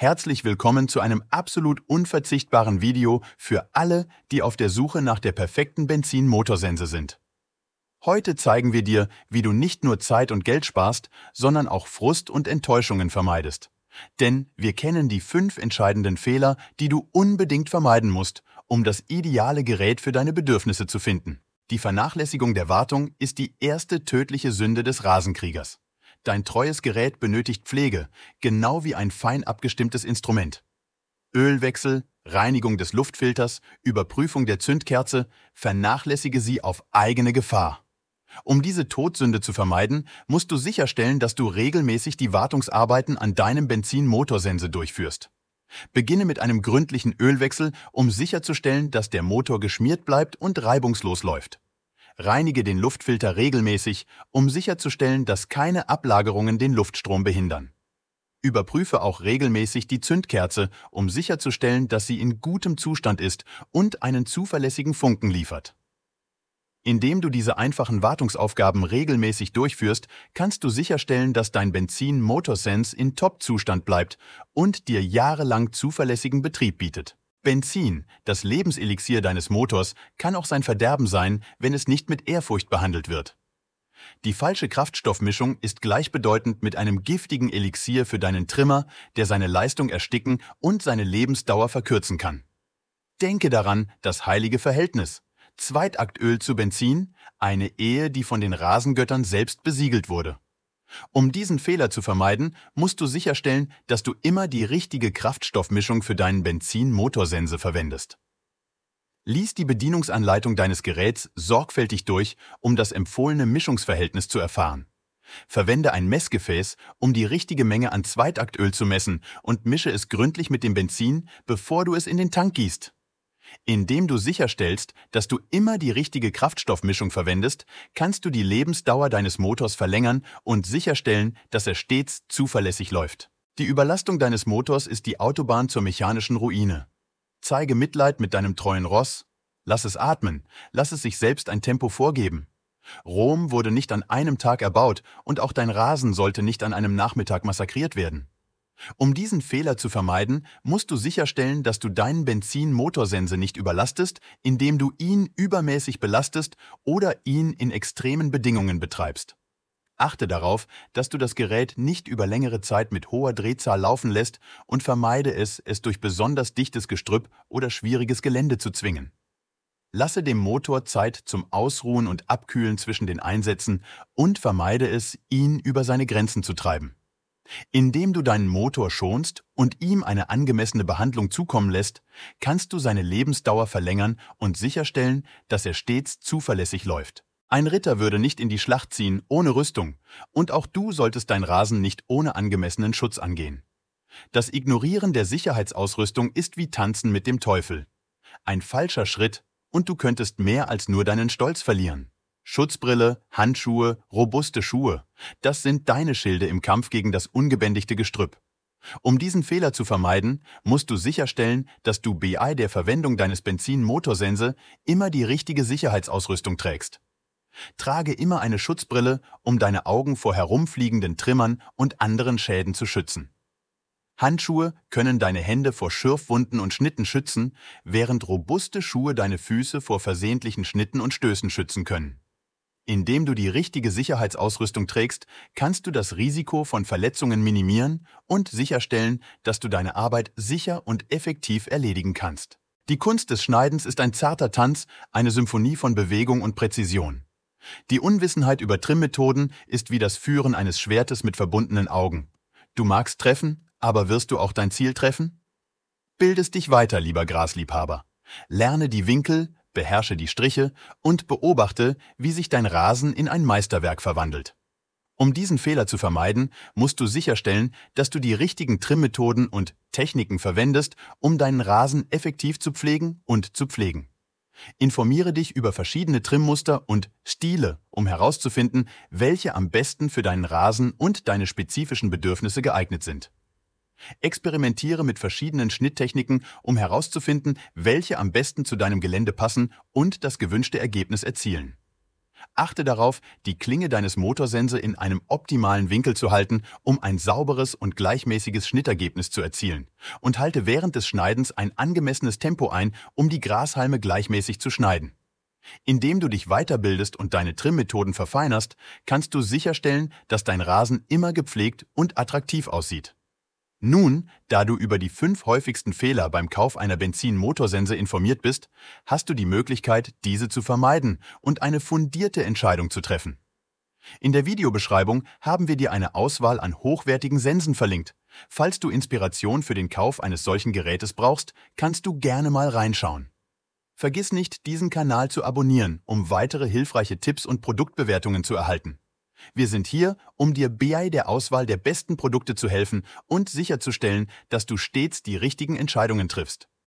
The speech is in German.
Herzlich willkommen zu einem absolut unverzichtbaren Video für alle, die auf der Suche nach der perfekten Benzin-Motorsense sind. Heute zeigen wir dir, wie du nicht nur Zeit und Geld sparst, sondern auch Frust und Enttäuschungen vermeidest. Denn wir kennen die fünf entscheidenden Fehler, die du unbedingt vermeiden musst, um das ideale Gerät für deine Bedürfnisse zu finden. Die Vernachlässigung der Wartung ist die erste tödliche Sünde des Rasenkriegers. Dein treues Gerät benötigt Pflege, genau wie ein fein abgestimmtes Instrument. Ölwechsel, Reinigung des Luftfilters, Überprüfung der Zündkerze, vernachlässige sie auf eigene Gefahr. Um diese Todsünde zu vermeiden, musst du sicherstellen, dass du regelmäßig die Wartungsarbeiten an deinem Benzinmotorsense durchführst. Beginne mit einem gründlichen Ölwechsel, um sicherzustellen, dass der Motor geschmiert bleibt und reibungslos läuft. Reinige den Luftfilter regelmäßig, um sicherzustellen, dass keine Ablagerungen den Luftstrom behindern. Überprüfe auch regelmäßig die Zündkerze, um sicherzustellen, dass sie in gutem Zustand ist und einen zuverlässigen Funken liefert. Indem du diese einfachen Wartungsaufgaben regelmäßig durchführst, kannst du sicherstellen, dass dein Benzin Motorsense in Top-Zustand bleibt und dir jahrelang zuverlässigen Betrieb bietet. Benzin, das Lebenselixier deines Motors, kann auch sein Verderben sein, wenn es nicht mit Ehrfurcht behandelt wird. Die falsche Kraftstoffmischung ist gleichbedeutend mit einem giftigen Elixier für deinen Trimmer, der seine Leistung ersticken und seine Lebensdauer verkürzen kann. Denke daran das heilige Verhältnis. Zweitaktöl zu Benzin, eine Ehe, die von den Rasengöttern selbst besiegelt wurde. Um diesen Fehler zu vermeiden, musst du sicherstellen, dass du immer die richtige Kraftstoffmischung für deinen Benzin-Motorsense verwendest. Lies die Bedienungsanleitung deines Geräts sorgfältig durch, um das empfohlene Mischungsverhältnis zu erfahren. Verwende ein Messgefäß, um die richtige Menge an Zweitaktöl zu messen und mische es gründlich mit dem Benzin, bevor du es in den Tank gießt. Indem du sicherstellst, dass du immer die richtige Kraftstoffmischung verwendest, kannst du die Lebensdauer deines Motors verlängern und sicherstellen, dass er stets zuverlässig läuft. Die Überlastung deines Motors ist die Autobahn zur mechanischen Ruine. Zeige Mitleid mit deinem treuen Ross, lass es atmen, lass es sich selbst ein Tempo vorgeben. Rom wurde nicht an einem Tag erbaut und auch dein Rasen sollte nicht an einem Nachmittag massakriert werden. Um diesen Fehler zu vermeiden, musst du sicherstellen, dass du deinen Benzin-Motorsense nicht überlastest, indem du ihn übermäßig belastest oder ihn in extremen Bedingungen betreibst. Achte darauf, dass du das Gerät nicht über längere Zeit mit hoher Drehzahl laufen lässt und vermeide es, es durch besonders dichtes Gestrüpp oder schwieriges Gelände zu zwingen. Lasse dem Motor Zeit zum Ausruhen und Abkühlen zwischen den Einsätzen und vermeide es, ihn über seine Grenzen zu treiben. Indem du deinen Motor schonst und ihm eine angemessene Behandlung zukommen lässt, kannst du seine Lebensdauer verlängern und sicherstellen, dass er stets zuverlässig läuft. Ein Ritter würde nicht in die Schlacht ziehen ohne Rüstung, und auch du solltest dein Rasen nicht ohne angemessenen Schutz angehen. Das Ignorieren der Sicherheitsausrüstung ist wie Tanzen mit dem Teufel. Ein falscher Schritt, und du könntest mehr als nur deinen Stolz verlieren. Schutzbrille, Handschuhe, robuste Schuhe. Das sind deine Schilde im Kampf gegen das ungebändigte Gestrüpp. Um diesen Fehler zu vermeiden, musst du sicherstellen, dass du bei der Verwendung deines Benzin-Motorsense immer die richtige Sicherheitsausrüstung trägst. Trage immer eine Schutzbrille, um deine Augen vor herumfliegenden Trimmern und anderen Schäden zu schützen. Handschuhe können deine Hände vor Schürfwunden und Schnitten schützen, während robuste Schuhe deine Füße vor versehentlichen Schnitten und Stößen schützen können. Indem du die richtige Sicherheitsausrüstung trägst, kannst du das Risiko von Verletzungen minimieren und sicherstellen, dass du deine Arbeit sicher und effektiv erledigen kannst. Die Kunst des Schneidens ist ein zarter Tanz, eine Symphonie von Bewegung und Präzision. Die Unwissenheit über Trimmmethoden ist wie das Führen eines Schwertes mit verbundenen Augen. Du magst treffen, aber wirst du auch dein Ziel treffen? Bildest dich weiter, lieber Grasliebhaber. Lerne die Winkel, beherrsche die Striche und beobachte, wie sich dein Rasen in ein Meisterwerk verwandelt. Um diesen Fehler zu vermeiden, musst du sicherstellen, dass du die richtigen Trimmmethoden und Techniken verwendest, um deinen Rasen effektiv zu pflegen und zu pflegen. Informiere dich über verschiedene Trimmmuster und Stile, um herauszufinden, welche am besten für deinen Rasen und deine spezifischen Bedürfnisse geeignet sind. Experimentiere mit verschiedenen Schnitttechniken, um herauszufinden, welche am besten zu deinem Gelände passen und das gewünschte Ergebnis erzielen. Achte darauf, die Klinge deines Motorsense in einem optimalen Winkel zu halten, um ein sauberes und gleichmäßiges Schnittergebnis zu erzielen. Und halte während des Schneidens ein angemessenes Tempo ein, um die Grashalme gleichmäßig zu schneiden. Indem du dich weiterbildest und deine Trimmmethoden verfeinerst, kannst du sicherstellen, dass dein Rasen immer gepflegt und attraktiv aussieht. Nun, da du über die fünf häufigsten Fehler beim Kauf einer Benzin-Motorsense informiert bist, hast du die Möglichkeit, diese zu vermeiden und eine fundierte Entscheidung zu treffen. In der Videobeschreibung haben wir dir eine Auswahl an hochwertigen Sensen verlinkt. Falls du Inspiration für den Kauf eines solchen Gerätes brauchst, kannst du gerne mal reinschauen. Vergiss nicht, diesen Kanal zu abonnieren, um weitere hilfreiche Tipps und Produktbewertungen zu erhalten. Wir sind hier, um dir bei der Auswahl der besten Produkte zu helfen und sicherzustellen, dass du stets die richtigen Entscheidungen triffst.